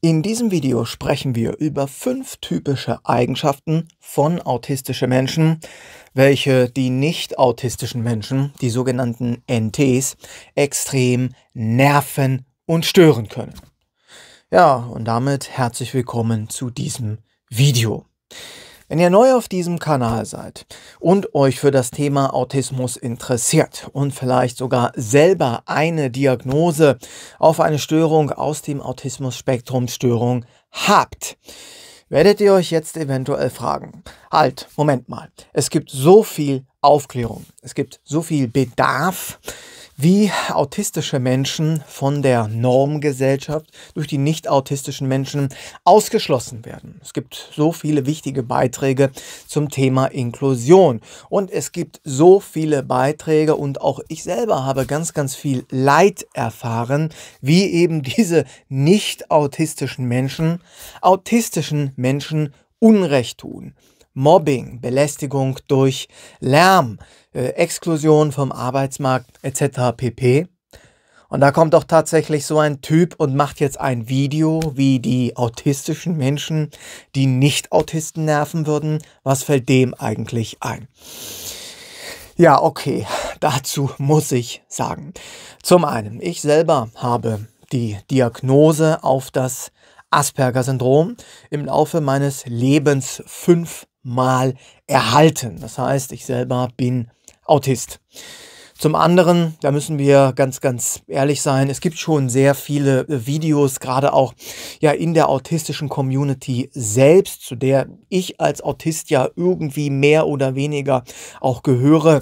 In diesem Video sprechen wir über fünf typische Eigenschaften von autistischen Menschen, welche die nicht autistischen Menschen, die sogenannten NTs, extrem nerven und stören können. Ja, und damit herzlich willkommen zu diesem Video. Wenn ihr neu auf diesem Kanal seid und euch für das Thema Autismus interessiert und vielleicht sogar selber eine Diagnose auf eine Störung aus dem Autismus-Spektrum-Störung habt, werdet ihr euch jetzt eventuell fragen, halt, Moment mal, es gibt so viel Aufklärung, es gibt so viel Bedarf, wie autistische Menschen von der Normgesellschaft durch die nicht autistischen Menschen ausgeschlossen werden. Es gibt so viele wichtige Beiträge zum Thema Inklusion und es gibt so viele Beiträge und auch ich selber habe ganz, ganz viel Leid erfahren, wie eben diese nicht autistischen Menschen autistischen Menschen Unrecht tun. Mobbing, Belästigung durch Lärm, äh, Exklusion vom Arbeitsmarkt etc. pp. Und da kommt auch tatsächlich so ein Typ und macht jetzt ein Video, wie die autistischen Menschen, die Nicht-Autisten nerven würden. Was fällt dem eigentlich ein? Ja, okay, dazu muss ich sagen. Zum einen, ich selber habe die Diagnose auf das Asperger-Syndrom im Laufe meines Lebens fünfmal erhalten. Das heißt, ich selber bin Autist. Zum anderen, da müssen wir ganz, ganz ehrlich sein, es gibt schon sehr viele äh, Videos, gerade auch ja in der autistischen Community selbst, zu der ich als Autist ja irgendwie mehr oder weniger auch gehöre,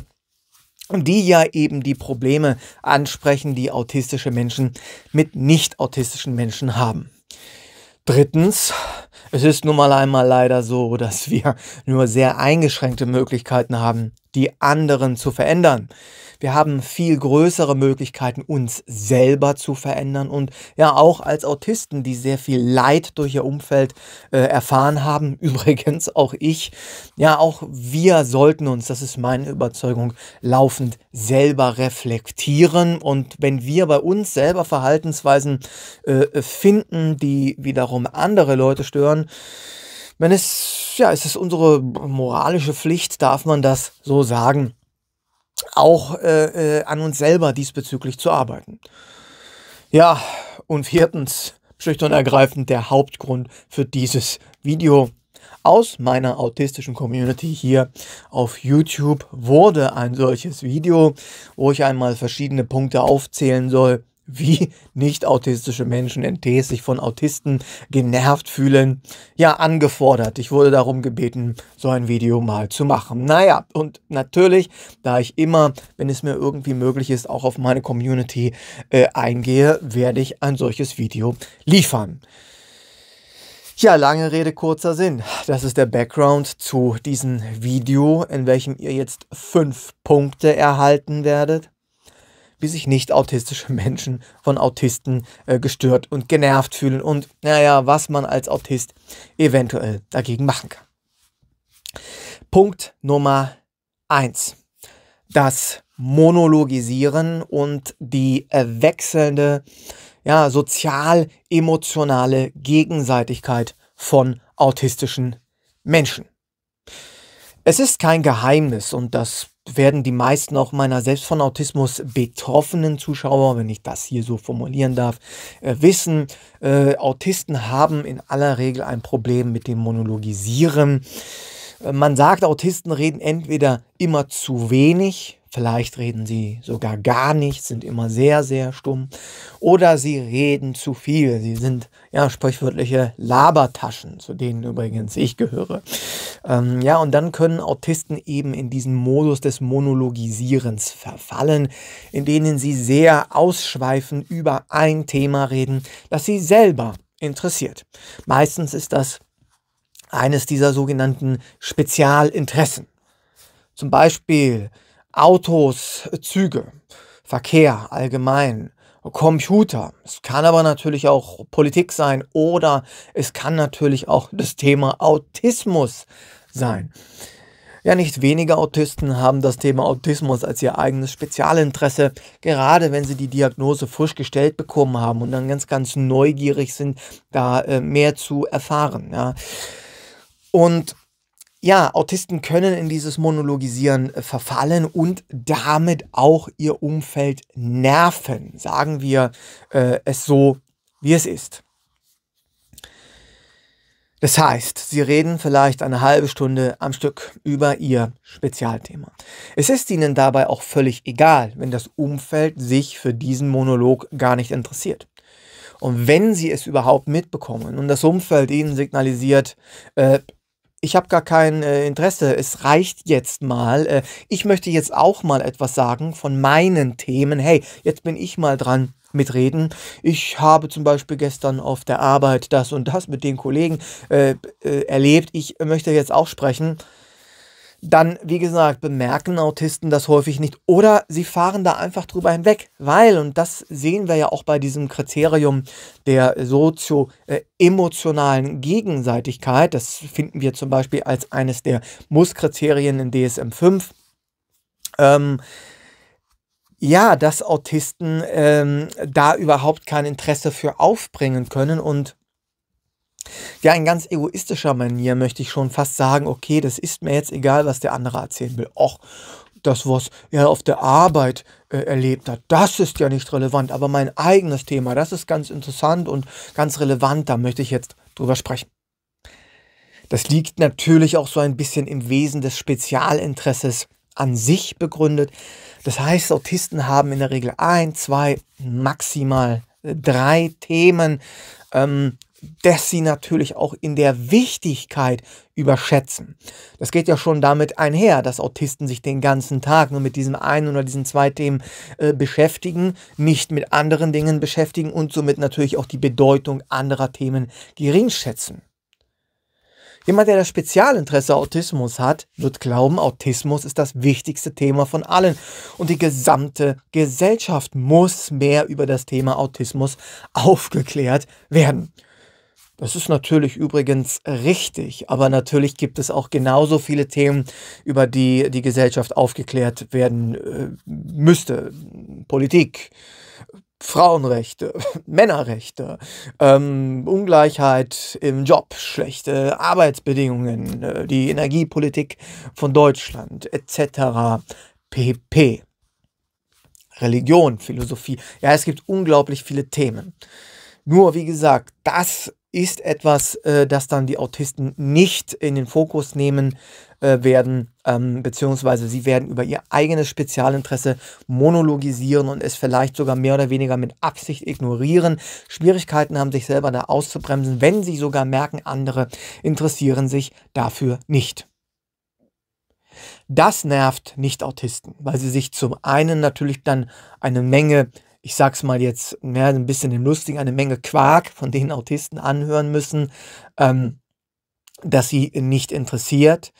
die ja eben die Probleme ansprechen, die autistische Menschen mit nicht autistischen Menschen haben. Drittens, es ist nun mal einmal leider so, dass wir nur sehr eingeschränkte Möglichkeiten haben, die anderen zu verändern. Wir haben viel größere Möglichkeiten, uns selber zu verändern und ja auch als Autisten, die sehr viel Leid durch ihr Umfeld äh, erfahren haben, übrigens auch ich, ja auch wir sollten uns, das ist meine Überzeugung, laufend selber reflektieren und wenn wir bei uns selber Verhaltensweisen äh, finden, die wiederum andere Leute stören, man ist, ja, es ist unsere moralische Pflicht, darf man das so sagen, auch äh, äh, an uns selber diesbezüglich zu arbeiten. Ja, und viertens, schlicht und ergreifend der Hauptgrund für dieses Video aus meiner autistischen Community hier auf YouTube wurde ein solches Video, wo ich einmal verschiedene Punkte aufzählen soll, wie nicht-autistische Menschen NTs sich von Autisten genervt fühlen, ja angefordert. Ich wurde darum gebeten, so ein Video mal zu machen. Naja, und natürlich, da ich immer, wenn es mir irgendwie möglich ist, auch auf meine Community äh, eingehe, werde ich ein solches Video liefern. Ja, lange Rede, kurzer Sinn. Das ist der Background zu diesem Video, in welchem ihr jetzt fünf Punkte erhalten werdet wie sich nicht autistische Menschen von Autisten äh, gestört und genervt fühlen und naja, was man als Autist eventuell dagegen machen kann. Punkt Nummer 1. Das Monologisieren und die äh, wechselnde ja, sozial-emotionale Gegenseitigkeit von autistischen Menschen. Es ist kein Geheimnis und das werden die meisten auch meiner selbst von Autismus betroffenen Zuschauer, wenn ich das hier so formulieren darf, äh, wissen, äh, Autisten haben in aller Regel ein Problem mit dem Monologisieren. Man sagt, Autisten reden entweder immer zu wenig, vielleicht reden sie sogar gar nicht, sind immer sehr, sehr stumm, oder sie reden zu viel. Sie sind ja sprichwörtliche Labertaschen, zu denen übrigens ich gehöre. Ähm, ja, und dann können Autisten eben in diesen Modus des Monologisierens verfallen, in denen sie sehr ausschweifend über ein Thema reden, das sie selber interessiert. Meistens ist das eines dieser sogenannten Spezialinteressen. Zum Beispiel Autos, Züge, Verkehr allgemein, Computer. Es kann aber natürlich auch Politik sein oder es kann natürlich auch das Thema Autismus sein. Ja, nicht wenige Autisten haben das Thema Autismus als ihr eigenes Spezialinteresse, gerade wenn sie die Diagnose frisch gestellt bekommen haben und dann ganz, ganz neugierig sind, da äh, mehr zu erfahren. Ja. Und ja, Autisten können in dieses Monologisieren äh, verfallen und damit auch ihr Umfeld nerven, sagen wir äh, es so, wie es ist. Das heißt, sie reden vielleicht eine halbe Stunde am Stück über ihr Spezialthema. Es ist ihnen dabei auch völlig egal, wenn das Umfeld sich für diesen Monolog gar nicht interessiert. Und wenn sie es überhaupt mitbekommen und das Umfeld ihnen signalisiert, äh, ich habe gar kein äh, Interesse, es reicht jetzt mal. Äh, ich möchte jetzt auch mal etwas sagen von meinen Themen. Hey, jetzt bin ich mal dran mitreden. Ich habe zum Beispiel gestern auf der Arbeit das und das mit den Kollegen äh, äh erlebt. Ich möchte jetzt auch sprechen dann, wie gesagt, bemerken Autisten das häufig nicht oder sie fahren da einfach drüber hinweg, weil, und das sehen wir ja auch bei diesem Kriterium der sozio-emotionalen Gegenseitigkeit, das finden wir zum Beispiel als eines der Muss-Kriterien in DSM 5, ähm, ja, dass Autisten ähm, da überhaupt kein Interesse für aufbringen können und ja, in ganz egoistischer Manier möchte ich schon fast sagen, okay, das ist mir jetzt egal, was der andere erzählen will. Och, das, was er auf der Arbeit äh, erlebt hat, das ist ja nicht relevant, aber mein eigenes Thema, das ist ganz interessant und ganz relevant, da möchte ich jetzt drüber sprechen. Das liegt natürlich auch so ein bisschen im Wesen des Spezialinteresses an sich begründet. Das heißt, Autisten haben in der Regel ein, zwei, maximal äh, drei Themen, ähm, dass sie natürlich auch in der Wichtigkeit überschätzen. Das geht ja schon damit einher, dass Autisten sich den ganzen Tag nur mit diesem einen oder diesen zwei Themen äh, beschäftigen, nicht mit anderen Dingen beschäftigen und somit natürlich auch die Bedeutung anderer Themen gering schätzen. Jemand, der das Spezialinteresse Autismus hat, wird glauben, Autismus ist das wichtigste Thema von allen. Und die gesamte Gesellschaft muss mehr über das Thema Autismus aufgeklärt werden. Das ist natürlich übrigens richtig, aber natürlich gibt es auch genauso viele Themen, über die die Gesellschaft aufgeklärt werden äh, müsste. Politik, Frauenrechte, Männerrechte, ähm, Ungleichheit im Job, schlechte Arbeitsbedingungen, äh, die Energiepolitik von Deutschland etc. pp. Religion, Philosophie. Ja, es gibt unglaublich viele Themen. Nur, wie gesagt, das ist etwas, äh, das dann die Autisten nicht in den Fokus nehmen äh, werden, ähm, beziehungsweise sie werden über ihr eigenes Spezialinteresse monologisieren und es vielleicht sogar mehr oder weniger mit Absicht ignorieren. Schwierigkeiten haben, sich selber da auszubremsen, wenn sie sogar merken, andere interessieren sich dafür nicht. Das nervt Nicht-Autisten, weil sie sich zum einen natürlich dann eine Menge ich sag's mal jetzt mehr ein bisschen im Lustigen, eine Menge Quark von denen Autisten anhören müssen, ähm, dass sie nicht interessiert,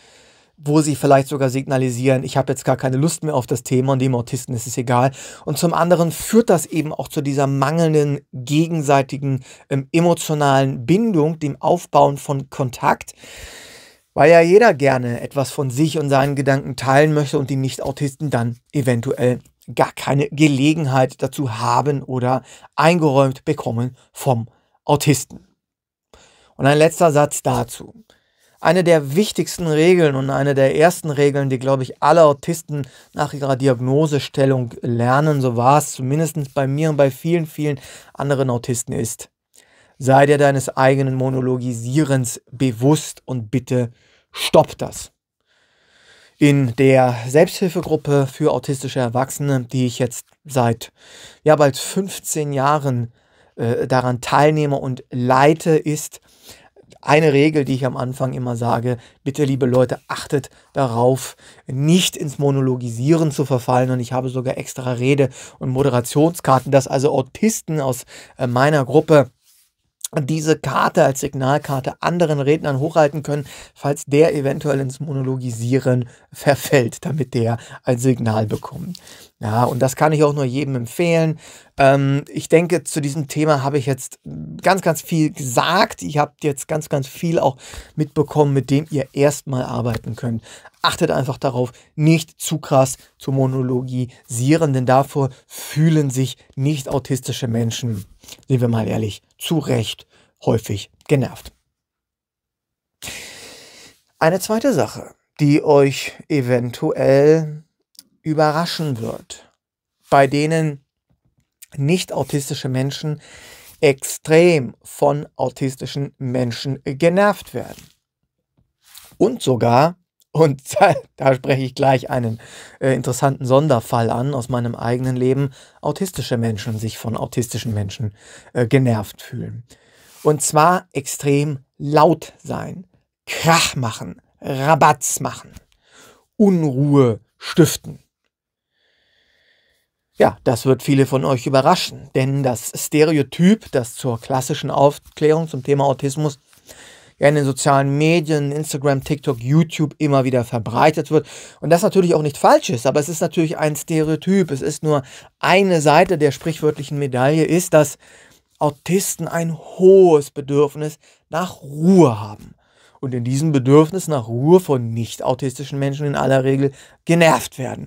wo sie vielleicht sogar signalisieren, ich habe jetzt gar keine Lust mehr auf das Thema und dem Autisten ist es egal. Und zum anderen führt das eben auch zu dieser mangelnden gegenseitigen ähm, emotionalen Bindung, dem Aufbauen von Kontakt weil ja jeder gerne etwas von sich und seinen Gedanken teilen möchte und die Nicht-Autisten dann eventuell gar keine Gelegenheit dazu haben oder eingeräumt bekommen vom Autisten. Und ein letzter Satz dazu. Eine der wichtigsten Regeln und eine der ersten Regeln, die, glaube ich, alle Autisten nach ihrer Diagnosestellung lernen, so war es zumindest bei mir und bei vielen, vielen anderen Autisten, ist, sei dir deines eigenen Monologisierens bewusst und bitte stopp das in der Selbsthilfegruppe für autistische Erwachsene, die ich jetzt seit ja bald 15 Jahren äh, daran teilnehme und leite, ist eine Regel, die ich am Anfang immer sage, bitte liebe Leute, achtet darauf, nicht ins Monologisieren zu verfallen. Und ich habe sogar extra Rede- und Moderationskarten, dass also Autisten aus äh, meiner Gruppe diese Karte als Signalkarte anderen Rednern hochhalten können, falls der eventuell ins Monologisieren verfällt, damit der ein Signal bekommt. Ja, und das kann ich auch nur jedem empfehlen. Ähm, ich denke, zu diesem Thema habe ich jetzt ganz, ganz viel gesagt. Ich habe jetzt ganz, ganz viel auch mitbekommen, mit dem ihr erstmal arbeiten könnt achtet einfach darauf, nicht zu krass zu monologisieren, denn davor fühlen sich nicht autistische Menschen, sind wir mal ehrlich, zu Recht häufig genervt. Eine zweite Sache, die euch eventuell überraschen wird, bei denen nicht autistische Menschen extrem von autistischen Menschen genervt werden und sogar und da, spreche ich gleich einen äh, interessanten Sonderfall an aus meinem eigenen Leben. Autistische Menschen sich von autistischen Menschen äh, genervt fühlen. Und zwar extrem laut sein, Krach machen, Rabatz machen, Unruhe stiften. Ja, das wird viele von euch überraschen, denn das Stereotyp, das zur klassischen Aufklärung zum Thema Autismus ja in den sozialen Medien, Instagram, TikTok, YouTube immer wieder verbreitet wird. Und das natürlich auch nicht falsch ist, aber es ist natürlich ein Stereotyp. Es ist nur eine Seite der sprichwörtlichen Medaille, ist, dass Autisten ein hohes Bedürfnis nach Ruhe haben. Und in diesem Bedürfnis nach Ruhe von nicht-autistischen Menschen in aller Regel genervt werden.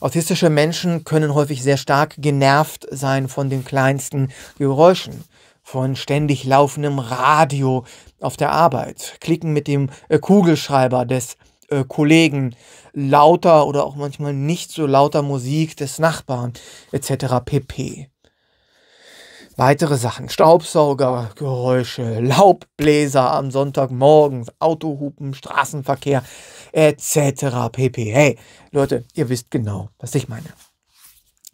Autistische Menschen können häufig sehr stark genervt sein von den kleinsten Geräuschen von ständig laufendem Radio auf der Arbeit, Klicken mit dem äh, Kugelschreiber des äh, Kollegen, lauter oder auch manchmal nicht so lauter Musik des Nachbarn etc. pp. Weitere Sachen, Staubsaugergeräusche, Laubbläser am Sonntagmorgen, Autohupen, Straßenverkehr etc. pp. Hey, Leute, ihr wisst genau, was ich meine.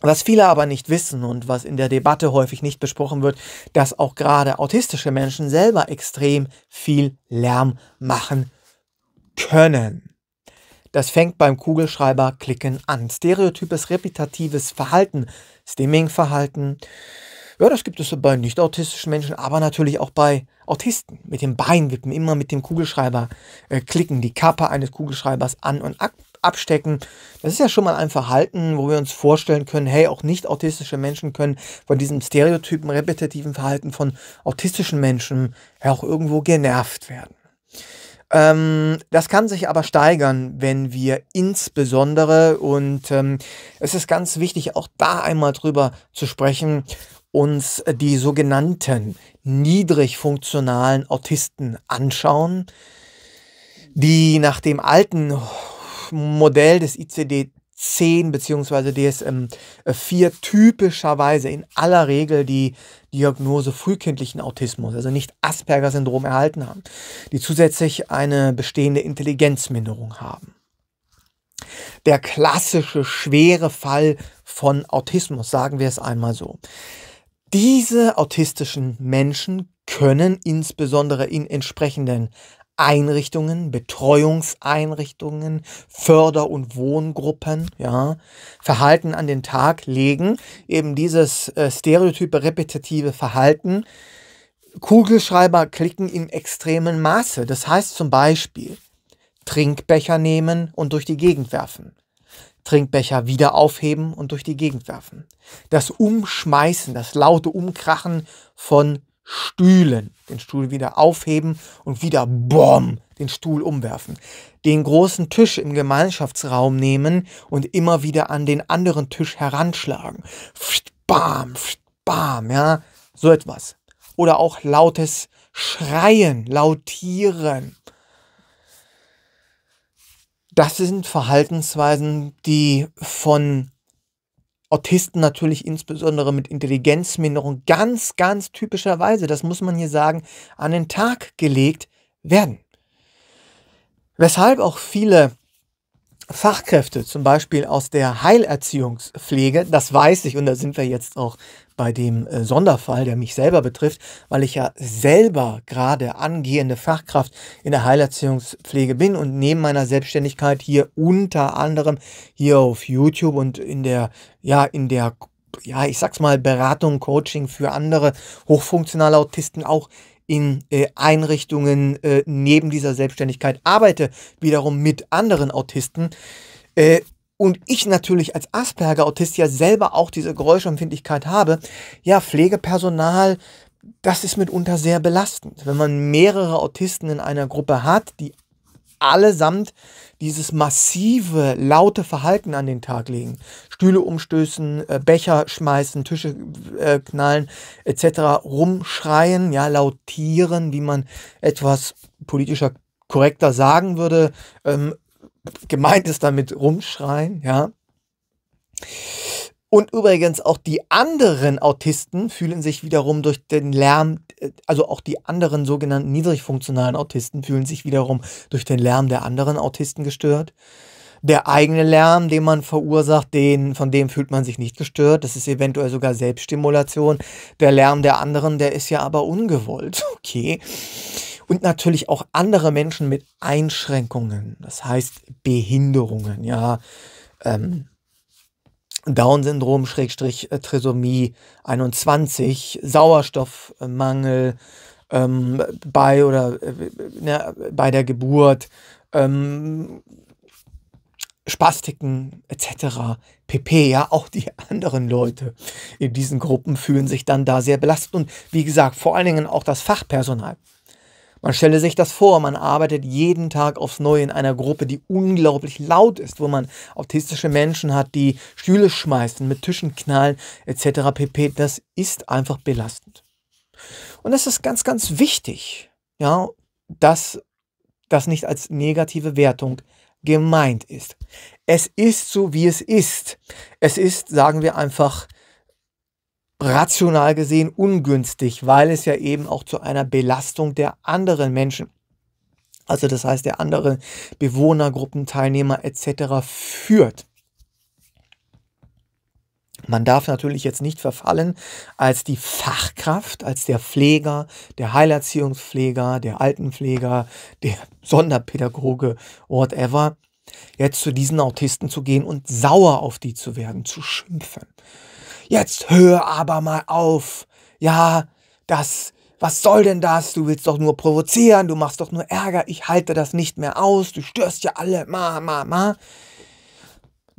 Was viele aber nicht wissen und was in der Debatte häufig nicht besprochen wird, dass auch gerade autistische Menschen selber extrem viel Lärm machen können. Das fängt beim Kugelschreiberklicken an. Stereotypes repetitives Verhalten, Stimming-Verhalten. Ja, das gibt es bei nicht autistischen Menschen, aber natürlich auch bei Autisten. Mit dem Beinwippen, immer mit dem Kugelschreiber äh, klicken, die Kappe eines Kugelschreibers an und ab abstecken. Das ist ja schon mal ein Verhalten, wo wir uns vorstellen können, hey, auch nicht autistische Menschen können von diesem stereotypen, repetitiven Verhalten von autistischen Menschen ja auch irgendwo genervt werden. Ähm, das kann sich aber steigern, wenn wir insbesondere, und ähm, es ist ganz wichtig, auch da einmal drüber zu sprechen, uns die sogenannten niedrig funktionalen Autisten anschauen, die nach dem alten Modell des ICD 10 bzw. DSM-4 typischerweise in aller Regel die Diagnose frühkindlichen Autismus, also nicht Asperger-Syndrom erhalten haben, die zusätzlich eine bestehende Intelligenzminderung haben. Der klassische schwere Fall von Autismus, sagen wir es einmal so. Diese autistischen Menschen können insbesondere in entsprechenden Einrichtungen, Betreuungseinrichtungen, Förder- und Wohngruppen, ja, Verhalten an den Tag legen, eben dieses äh, stereotype repetitive Verhalten, Kugelschreiber klicken im extremen Maße. Das heißt zum Beispiel Trinkbecher nehmen und durch die Gegend werfen. Trinkbecher wieder aufheben und durch die Gegend werfen. Das Umschmeißen, das laute Umkrachen von Stühlen. Den Stuhl wieder aufheben und wieder BOM! den Stuhl umwerfen. Den großen Tisch im Gemeinschaftsraum nehmen und immer wieder an den anderen Tisch heranschlagen. Pft, bam, pft, bam, ja. So etwas. Oder auch lautes Schreien, lautieren. Das sind Verhaltensweisen, die von Autisten natürlich insbesondere mit Intelligenzminderung ganz, ganz typischerweise, das muss man hier sagen, an den Tag gelegt werden. Weshalb auch viele Fachkräfte, zum Beispiel aus der Heilerziehungspflege, das weiß ich und da sind wir jetzt auch bei dem äh, Sonderfall, der mich selber betrifft, weil ich ja selber gerade angehende Fachkraft in der Heilerziehungspflege bin und neben meiner Selbstständigkeit hier unter anderem hier auf YouTube und in der, ja, in der, ja, ich sag's mal, Beratung, Coaching für andere hochfunktionale Autisten auch in äh, Einrichtungen äh, neben dieser Selbstständigkeit arbeite, wiederum mit anderen Autisten. Äh, und ich natürlich als Asperger-Autist ja selber auch diese Geräuschempfindlichkeit habe. Ja, Pflegepersonal, das ist mitunter sehr belastend. Wenn man mehrere Autisten in einer Gruppe hat, die allesamt dieses massive, laute Verhalten an den Tag legen. Stühle umstößen, äh, Becher schmeißen, Tische äh, knallen, etc. rumschreien, ja, lautieren, wie man etwas politischer korrekter sagen würde. Ähm, gemeint ist damit rumschreien, ja. Und übrigens auch die anderen Autisten fühlen sich wiederum durch den Lärm, äh, also auch die anderen sogenannten niedrigfunktionalen Autisten fühlen sich wiederum durch den Lärm der anderen Autisten gestört. Der eigene Lärm, den man verursacht, den, von dem fühlt man sich nicht gestört. Das ist eventuell sogar Selbststimulation. Der Lärm der anderen, der ist ja aber ungewollt. Okay. Und natürlich auch andere Menschen mit Einschränkungen, das heißt Behinderungen, ja. Ähm, Down-Syndrom, Schrägstrich, äh, Trisomie 21, Sauerstoffmangel ähm, bei oder äh, ne, bei der Geburt, ähm, Spastiken etc. pp. Ja, auch die anderen Leute in diesen Gruppen fühlen sich dann da sehr belastet und wie gesagt, vor allen Dingen auch das Fachpersonal. Man stelle sich das vor, man arbeitet jeden Tag aufs Neue in einer Gruppe, die unglaublich laut ist, wo man autistische Menschen hat, die Stühle schmeißen, mit Tischen knallen etc. pp. Das ist einfach belastend. Und das ist ganz, ganz wichtig, ja, dass das nicht als negative Wertung gemeint ist. Es ist so, wie es ist. Es ist, sagen wir einfach, rational gesehen ungünstig, weil es ja eben auch zu einer Belastung der anderen Menschen, also das heißt der anderen Bewohnergruppen, Teilnehmer etc. führt. Man darf natürlich jetzt nicht verfallen, als die Fachkraft, als der Pfleger, der Heilerziehungspfleger, der Altenpfleger, der Sonderpädagoge, whatever, jetzt zu diesen Autisten zu gehen und sauer auf die zu werden, zu schimpfen. Jetzt hör aber mal auf. Ja, das, was soll denn das? Du willst doch nur provozieren, du machst doch nur Ärger, ich halte das nicht mehr aus, du störst ja alle, ma, ma, ma.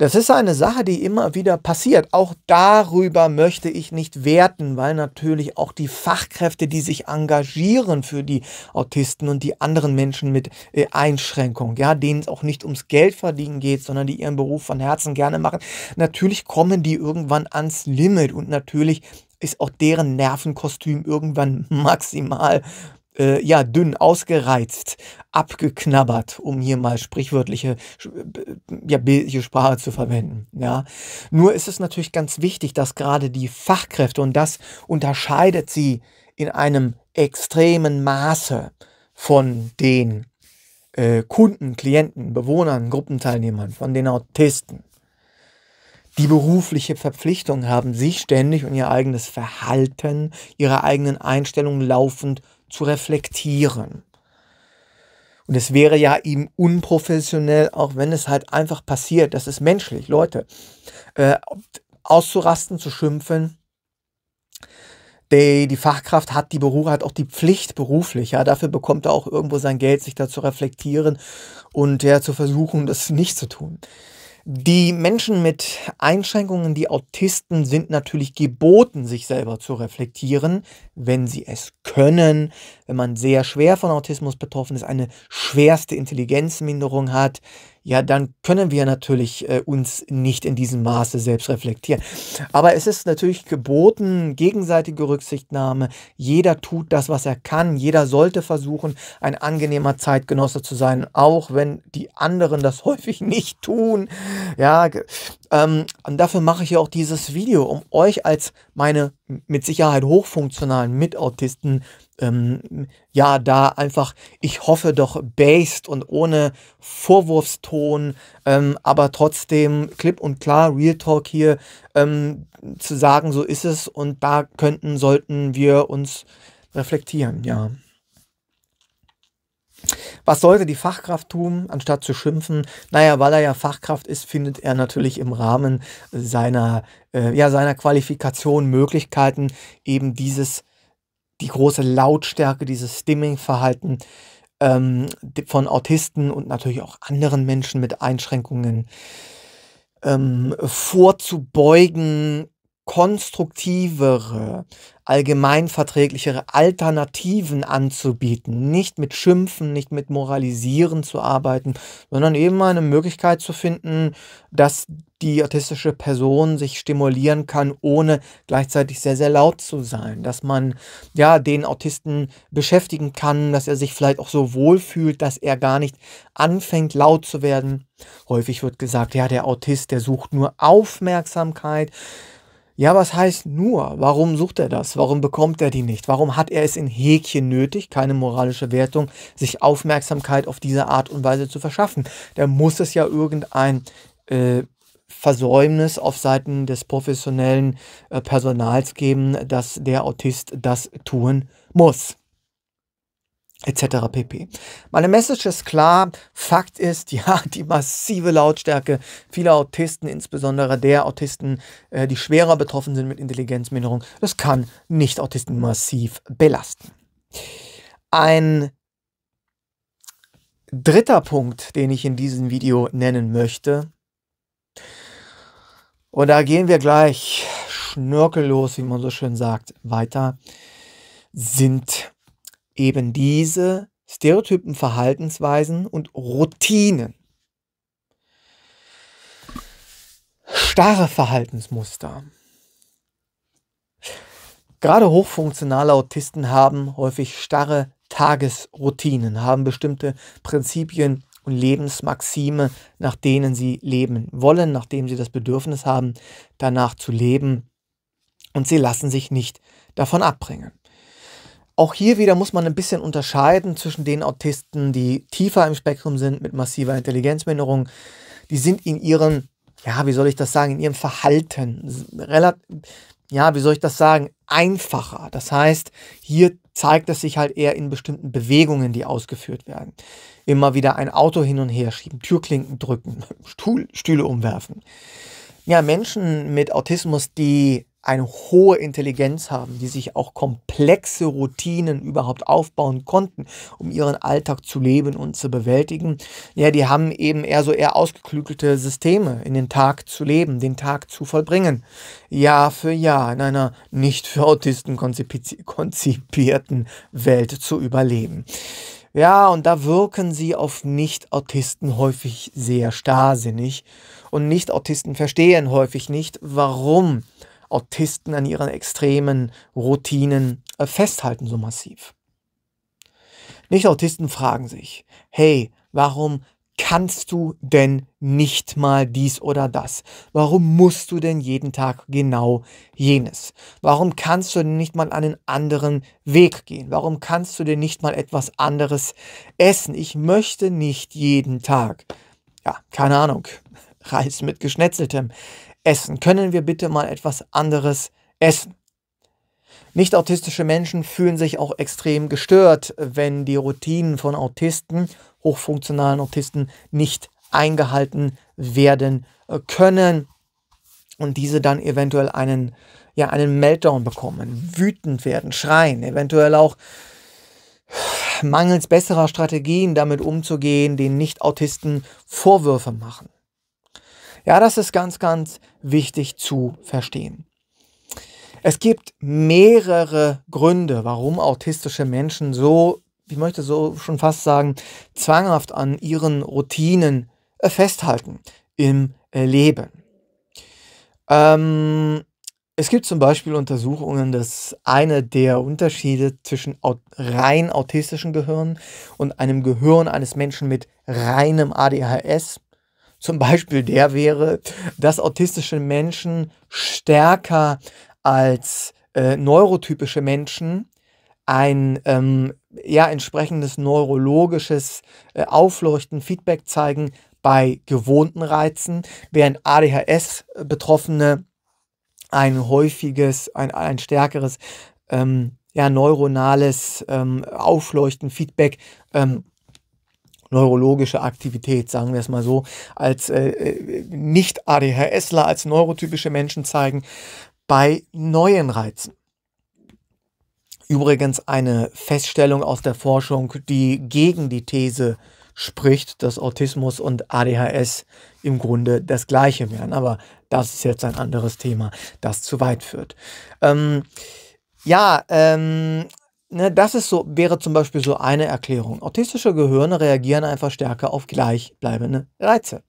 Das ist eine Sache, die immer wieder passiert. Auch darüber möchte ich nicht werten, weil natürlich auch die Fachkräfte, die sich engagieren für die Autisten und die anderen Menschen mit äh, Einschränkung, ja, denen es auch nicht ums Geld verdienen geht, sondern die ihren Beruf von Herzen gerne machen, natürlich kommen die irgendwann ans Limit und natürlich ist auch deren Nervenkostüm irgendwann maximal äh, ja, dünn, ausgereizt, abgeknabbert, um hier mal sprichwörtliche äh, ja, bildliche Sprache zu verwenden. Ja. Nur ist es natürlich ganz wichtig, dass gerade die Fachkräfte, und das unterscheidet sie in einem extremen Maße von den äh, Kunden, Klienten, Bewohnern, Gruppenteilnehmern, von den Autisten, die berufliche Verpflichtung haben, sich ständig und ihr eigenes Verhalten, ihre eigenen Einstellungen laufend zu reflektieren. Und es wäre ja ihm unprofessionell, auch wenn es halt einfach passiert. Das ist menschlich, Leute. Äh, auszurasten, zu schimpfen. Die, die Fachkraft hat die Beruf, hat auch die Pflicht beruflich. Ja, dafür bekommt er auch irgendwo sein Geld, sich da zu reflektieren und ja, zu versuchen, das nicht zu tun. Die Menschen mit Einschränkungen, die Autisten sind natürlich geboten, sich selber zu reflektieren, wenn sie es können. Wenn man sehr schwer von Autismus betroffen ist, eine schwerste Intelligenzminderung hat, ja, dann können wir natürlich äh, uns nicht in diesem Maße selbst reflektieren. Aber es ist natürlich geboten, gegenseitige Rücksichtnahme. Jeder tut das, was er kann. Jeder sollte versuchen, ein angenehmer Zeitgenosse zu sein, auch wenn die anderen das häufig nicht tun. Ja, ähm, dafür mache ich ja auch dieses Video, um euch als meine mit Sicherheit hochfunktionalen Mitautisten ähm, ja, da einfach, ich hoffe doch based und ohne Vorwurfston, ähm, aber trotzdem klipp und klar, Real Talk hier ähm, zu sagen, so ist es und da könnten, sollten wir uns reflektieren, ja. Was sollte die Fachkraft tun, anstatt zu schimpfen? Naja, weil er ja Fachkraft ist, findet er natürlich im Rahmen seiner, äh, ja, seiner Qualifikation Möglichkeiten, eben dieses die große Lautstärke, dieses Stimming-Verhalten ähm, von Autisten und natürlich auch anderen Menschen mit Einschränkungen ähm, vorzubeugen, konstruktivere, allgemeinverträglichere Alternativen anzubieten, nicht mit Schimpfen, nicht mit Moralisieren zu arbeiten, sondern eben eine Möglichkeit zu finden, dass die autistische Person sich stimulieren kann, ohne gleichzeitig sehr, sehr laut zu sein. Dass man ja den Autisten beschäftigen kann, dass er sich vielleicht auch so wohlfühlt, dass er gar nicht anfängt, laut zu werden. Häufig wird gesagt, ja, der Autist, der sucht nur Aufmerksamkeit. Ja, was heißt nur? Warum sucht er das? Warum bekommt er die nicht? Warum hat er es in Häkchen nötig, keine moralische Wertung, sich Aufmerksamkeit auf diese Art und Weise zu verschaffen? Da muss es ja irgendein äh, Versäumnis auf Seiten des professionellen äh, Personals geben, dass der Autist das tun muss. Etc. pp. Meine Message ist klar. Fakt ist, ja, die massive Lautstärke vieler Autisten, insbesondere der Autisten, äh, die schwerer betroffen sind mit Intelligenzminderung, das kann Nicht-Autisten massiv belasten. Ein dritter Punkt, den ich in diesem Video nennen möchte, und da gehen wir gleich schnörkellos, wie man so schön sagt, weiter. Sind eben diese Stereotypen, Verhaltensweisen und Routinen. Starre Verhaltensmuster. Gerade hochfunktionale Autisten haben häufig starre Tagesroutinen, haben bestimmte Prinzipien und Lebensmaxime, nach denen sie leben wollen, nachdem sie das Bedürfnis haben, danach zu leben. Und sie lassen sich nicht davon abbringen. Auch hier wieder muss man ein bisschen unterscheiden zwischen den Autisten, die tiefer im Spektrum sind mit massiver Intelligenzminderung. Die sind in ihren, ja, wie soll ich das sagen, in ihrem Verhalten, relativ, ja, wie soll ich das sagen, einfacher. Das heißt, hier zeigt es sich halt eher in bestimmten Bewegungen, die ausgeführt werden. Immer wieder ein Auto hin und her schieben, Türklinken drücken, Stuhl, Stühle umwerfen. Ja, Menschen mit Autismus, die eine hohe Intelligenz haben, die sich auch komplexe Routinen überhaupt aufbauen konnten, um ihren Alltag zu leben und zu bewältigen. Ja, die haben eben eher so eher ausgeklügelte Systeme, in den Tag zu leben, den Tag zu vollbringen. Jahr für Jahr in einer nicht für Autisten konzipierten Welt zu überleben. Ja, und da wirken sie auf Nicht-Autisten häufig sehr starrsinnig und Nicht-Autisten verstehen häufig nicht, warum Autisten an ihren extremen Routinen äh, festhalten so massiv. Nicht-Autisten fragen sich, hey, warum kannst du denn nicht mal dies oder das? Warum musst du denn jeden Tag genau jenes? Warum kannst du denn nicht mal einen anderen Weg gehen? Warum kannst du denn nicht mal etwas anderes essen? Ich möchte nicht jeden Tag. Ja, keine Ahnung. Reis mit Geschnetzeltem essen? Können wir bitte mal etwas anderes essen? Nicht autistische Menschen fühlen sich auch extrem gestört, wenn die Routinen von Autisten, hochfunktionalen Autisten, nicht eingehalten werden äh, können und diese dann eventuell einen, ja, einen Meltdown bekommen, wütend werden, schreien, eventuell auch mangels besserer Strategien damit umzugehen, den Nicht-Autisten Vorwürfe machen. Ja, das ist ganz, ganz wichtig zu verstehen. Es gibt mehrere Gründe, warum autistische Menschen so, ich möchte so schon fast sagen, zwanghaft an ihren Routinen äh, festhalten im äh, Leben. Ähm, es gibt zum Beispiel Untersuchungen, dass eine der Unterschiede zwischen rein autistischen Gehirn und einem Gehirn eines Menschen mit reinem ADHS zum Beispiel der wäre, dass autistische Menschen stärker als äh, neurotypische Menschen ein ähm, ja, entsprechendes neurologisches äh, Aufleuchten, Feedback zeigen bei gewohnten Reizen, während ADHS-Betroffene ein häufiges, ein, ein stärkeres ähm, ja, neuronales ähm, Aufleuchten, Feedback ähm, neurologische Aktivität, sagen wir es mal so, als äh, äh Nicht-ADHSler, als neurotypische Menschen zeigen bei neuen Reizen. Übrigens eine Feststellung aus der Forschung, die gegen die These spricht, dass Autismus und ADHS im Grunde das gleiche wären. Aber das ist jetzt ein anderes Thema, das zu weit führt. Ähm, ja, ähm, Ne, das ist so, wäre zum Beispiel so eine Erklärung. Autistische Gehirne reagieren einfach stärker auf gleichbleibende Reize.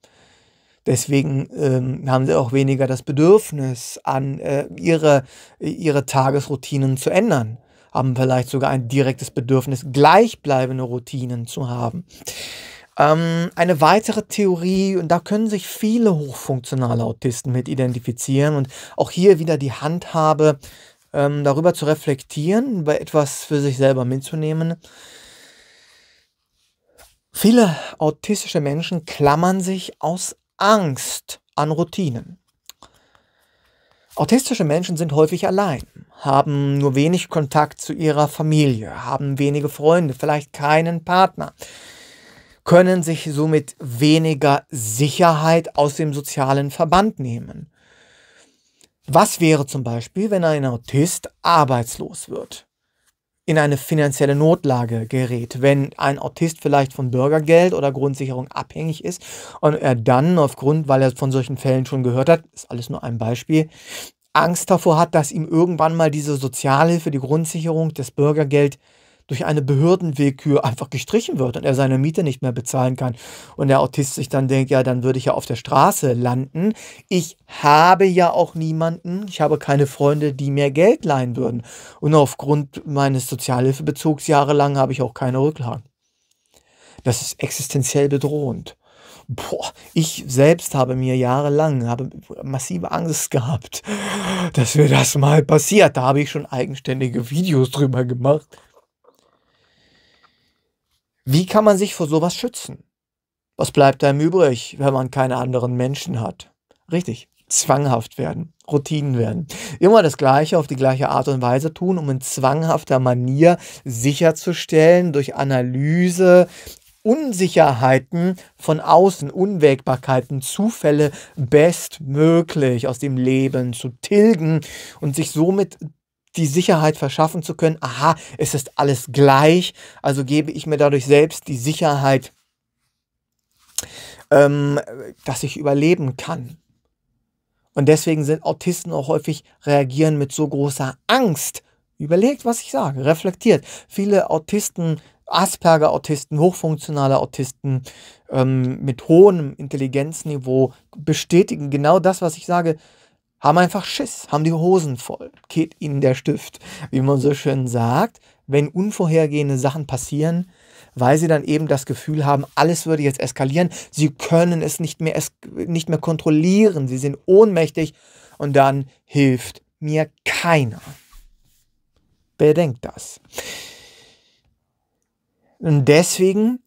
Deswegen ähm, haben sie auch weniger das Bedürfnis, an äh, ihre, ihre Tagesroutinen zu ändern. Haben vielleicht sogar ein direktes Bedürfnis, gleichbleibende Routinen zu haben. Ähm, eine weitere Theorie, und da können sich viele hochfunktionale Autisten mit identifizieren, und auch hier wieder die Handhabe ähm, darüber zu reflektieren, bei etwas für sich selber mitzunehmen. Viele autistische Menschen klammern sich aus Angst an Routinen. Autistische Menschen sind häufig allein, haben nur wenig Kontakt zu ihrer Familie, haben wenige Freunde, vielleicht keinen Partner, können sich somit weniger Sicherheit aus dem sozialen Verband nehmen. Was wäre zum Beispiel, wenn ein Autist arbeitslos wird, in eine finanzielle Notlage gerät, wenn ein Autist vielleicht von Bürgergeld oder Grundsicherung abhängig ist und er dann aufgrund, weil er von solchen Fällen schon gehört hat, ist alles nur ein Beispiel, Angst davor hat, dass ihm irgendwann mal diese Sozialhilfe, die Grundsicherung, das Bürgergeld durch eine Behördenwillkür einfach gestrichen wird und er seine Miete nicht mehr bezahlen kann und der Autist sich dann denkt, ja, dann würde ich ja auf der Straße landen. Ich habe ja auch niemanden, ich habe keine Freunde, die mir Geld leihen würden. Und aufgrund meines Sozialhilfebezugs jahrelang habe ich auch keine Rücklagen. Das ist existenziell bedrohend. Boah, ich selbst habe mir jahrelang habe massive Angst gehabt, dass mir das mal passiert. Da habe ich schon eigenständige Videos drüber gemacht. Wie kann man sich vor sowas schützen? Was bleibt einem übrig, wenn man keine anderen Menschen hat? Richtig, zwanghaft werden, Routinen werden. Immer das Gleiche auf die gleiche Art und Weise tun, um in zwanghafter Manier sicherzustellen, durch Analyse Unsicherheiten von außen, Unwägbarkeiten, Zufälle bestmöglich aus dem Leben zu tilgen und sich somit die Sicherheit verschaffen zu können, aha, es ist alles gleich, also gebe ich mir dadurch selbst die Sicherheit, ähm, dass ich überleben kann. Und deswegen sind Autisten auch häufig reagieren mit so großer Angst. Überlegt, was ich sage, reflektiert. Viele Autisten, Asperger-Autisten, hochfunktionale Autisten ähm, mit hohem Intelligenzniveau bestätigen genau das, was ich sage haben einfach Schiss, haben die Hosen voll, geht ihnen der Stift, wie man so schön sagt, wenn unvorhergehende Sachen passieren, weil sie dann eben das Gefühl haben, alles würde jetzt eskalieren, sie können es nicht mehr, es nicht mehr kontrollieren, sie sind ohnmächtig und dann hilft mir keiner. Bedenkt das. Und deswegen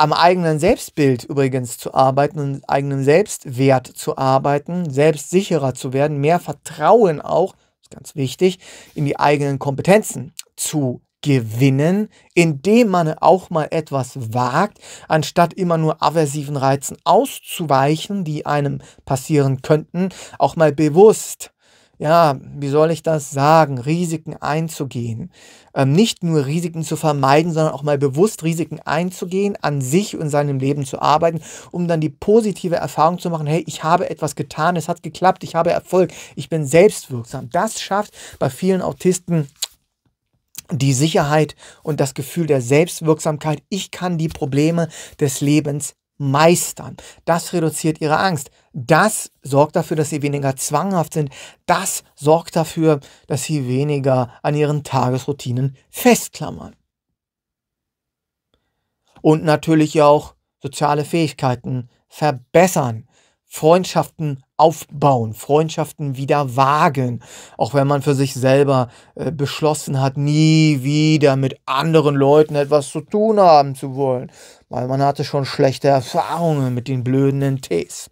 am eigenen Selbstbild übrigens zu arbeiten und eigenen Selbstwert zu arbeiten, selbstsicherer zu werden, mehr Vertrauen auch, das ist ganz wichtig, in die eigenen Kompetenzen zu gewinnen, indem man auch mal etwas wagt, anstatt immer nur aversiven Reizen auszuweichen, die einem passieren könnten, auch mal bewusst ja, wie soll ich das sagen, Risiken einzugehen. Ähm, nicht nur Risiken zu vermeiden, sondern auch mal bewusst Risiken einzugehen, an sich und seinem Leben zu arbeiten, um dann die positive Erfahrung zu machen, hey, ich habe etwas getan, es hat geklappt, ich habe Erfolg, ich bin selbstwirksam. Das schafft bei vielen Autisten die Sicherheit und das Gefühl der Selbstwirksamkeit. Ich kann die Probleme des Lebens meistern. Das reduziert ihre Angst. Das sorgt dafür, dass sie weniger zwanghaft sind. Das sorgt dafür, dass sie weniger an ihren Tagesroutinen festklammern. Und natürlich auch soziale Fähigkeiten verbessern. Freundschaften aufbauen, Freundschaften wieder wagen, auch wenn man für sich selber äh, beschlossen hat, nie wieder mit anderen Leuten etwas zu tun haben zu wollen, weil man hatte schon schlechte Erfahrungen mit den blöden Tees.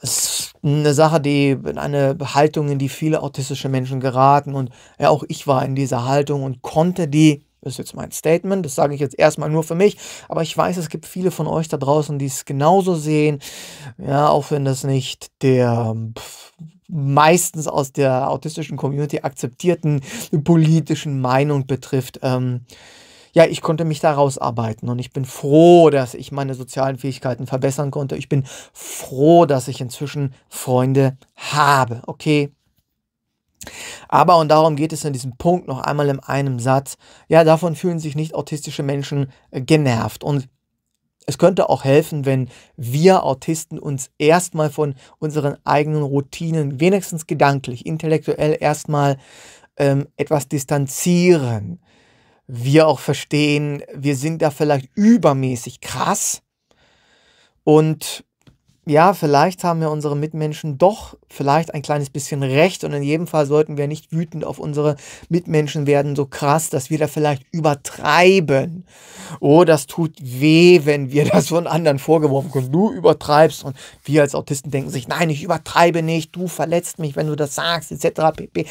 Es ist eine Sache, die eine Haltung, in die viele autistische Menschen geraten und ja, auch ich war in dieser Haltung und konnte die das ist jetzt mein Statement, das sage ich jetzt erstmal nur für mich, aber ich weiß, es gibt viele von euch da draußen, die es genauso sehen, ja, auch wenn das nicht der meistens aus der autistischen Community akzeptierten politischen Meinung betrifft. Ähm, ja, ich konnte mich da rausarbeiten und ich bin froh, dass ich meine sozialen Fähigkeiten verbessern konnte. Ich bin froh, dass ich inzwischen Freunde habe. Okay, aber, und darum geht es in diesem Punkt noch einmal in einem Satz, ja, davon fühlen sich nicht autistische Menschen äh, genervt. Und es könnte auch helfen, wenn wir Autisten uns erstmal von unseren eigenen Routinen, wenigstens gedanklich, intellektuell erstmal ähm, etwas distanzieren. Wir auch verstehen, wir sind da vielleicht übermäßig krass und ja, vielleicht haben ja unsere Mitmenschen doch vielleicht ein kleines bisschen recht und in jedem Fall sollten wir nicht wütend auf unsere Mitmenschen werden, so krass, dass wir da vielleicht übertreiben. Oh, das tut weh, wenn wir das von anderen vorgeworfen können. Du übertreibst und wir als Autisten denken sich, nein, ich übertreibe nicht, du verletzt mich, wenn du das sagst, etc. pp.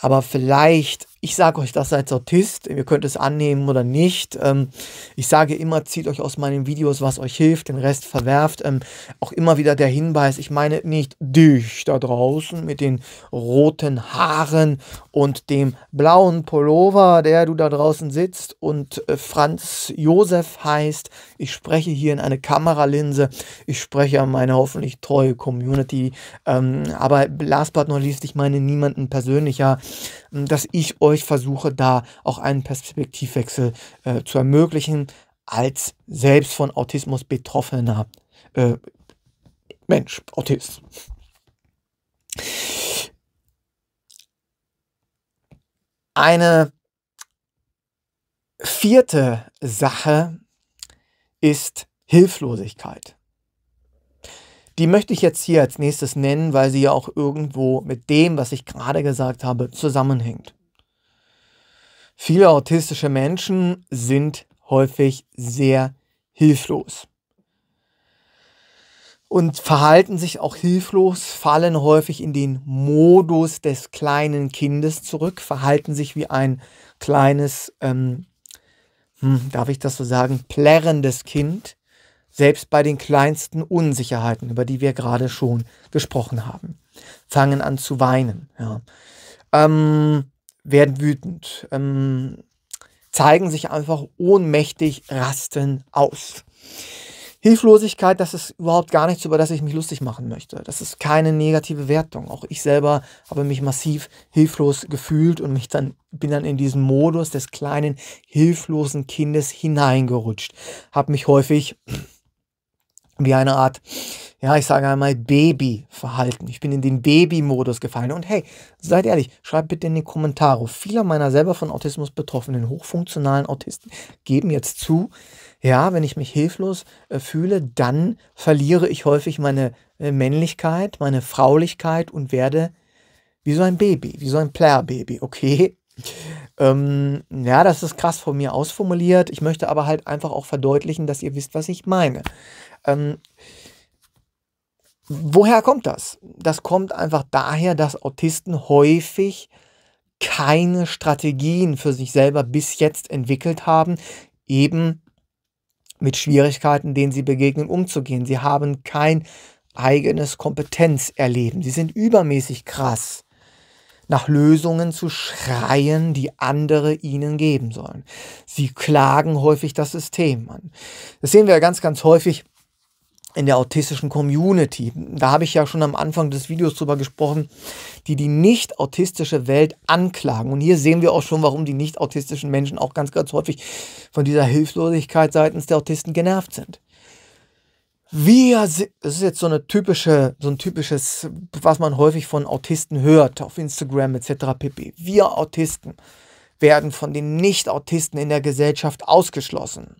Aber vielleicht ich sage euch das als Autist, ihr könnt es annehmen oder nicht. Ähm, ich sage immer, zieht euch aus meinen Videos, was euch hilft, den Rest verwerft. Ähm, auch immer wieder der Hinweis, ich meine nicht dich da draußen mit den roten Haaren und dem blauen Pullover, der du da draußen sitzt und äh, Franz Josef heißt. Ich spreche hier in eine Kameralinse, ich spreche an meine hoffentlich treue Community. Ähm, aber last but not least, ich meine niemanden persönlicher ähm, dass ich euch versuche, da auch einen Perspektivwechsel äh, zu ermöglichen, als selbst von Autismus betroffener äh, Mensch, Autist. Eine vierte Sache ist Hilflosigkeit. Die möchte ich jetzt hier als nächstes nennen, weil sie ja auch irgendwo mit dem, was ich gerade gesagt habe, zusammenhängt. Viele autistische Menschen sind häufig sehr hilflos und verhalten sich auch hilflos, fallen häufig in den Modus des kleinen Kindes zurück, verhalten sich wie ein kleines, ähm, hm, darf ich das so sagen, plärrendes Kind selbst bei den kleinsten Unsicherheiten, über die wir gerade schon gesprochen haben, fangen an zu weinen, ja. ähm, werden wütend, ähm, zeigen sich einfach ohnmächtig, rasten aus. Hilflosigkeit, das ist überhaupt gar nichts, über das ich mich lustig machen möchte. Das ist keine negative Wertung. Auch ich selber habe mich massiv hilflos gefühlt und mich dann, bin dann in diesen Modus des kleinen, hilflosen Kindes hineingerutscht. Habe mich häufig wie eine Art, ja, ich sage einmal Babyverhalten. Ich bin in den Babymodus gefallen. Und hey, seid ehrlich, schreibt bitte in die Kommentare. Viele meiner selber von Autismus betroffenen hochfunktionalen Autisten geben jetzt zu, ja, wenn ich mich hilflos äh, fühle, dann verliere ich häufig meine äh, Männlichkeit, meine Fraulichkeit und werde wie so ein Baby, wie so ein Player-Baby, okay? Ähm, ja, das ist krass von mir ausformuliert. Ich möchte aber halt einfach auch verdeutlichen, dass ihr wisst, was ich meine. Ähm, woher kommt das? Das kommt einfach daher, dass Autisten häufig keine Strategien für sich selber bis jetzt entwickelt haben, eben mit Schwierigkeiten, denen sie begegnen, umzugehen. Sie haben kein eigenes Kompetenzerleben. Sie sind übermäßig krass nach Lösungen zu schreien, die andere ihnen geben sollen. Sie klagen häufig das System an. Das sehen wir ja ganz, ganz häufig in der autistischen Community. Da habe ich ja schon am Anfang des Videos drüber gesprochen, die die nicht autistische Welt anklagen. Und hier sehen wir auch schon, warum die nicht autistischen Menschen auch ganz, ganz häufig von dieser Hilflosigkeit seitens der Autisten genervt sind. Wir, das ist jetzt so eine typische, so ein typisches, was man häufig von Autisten hört, auf Instagram etc. pp. Wir Autisten werden von den Nicht-Autisten in der Gesellschaft ausgeschlossen.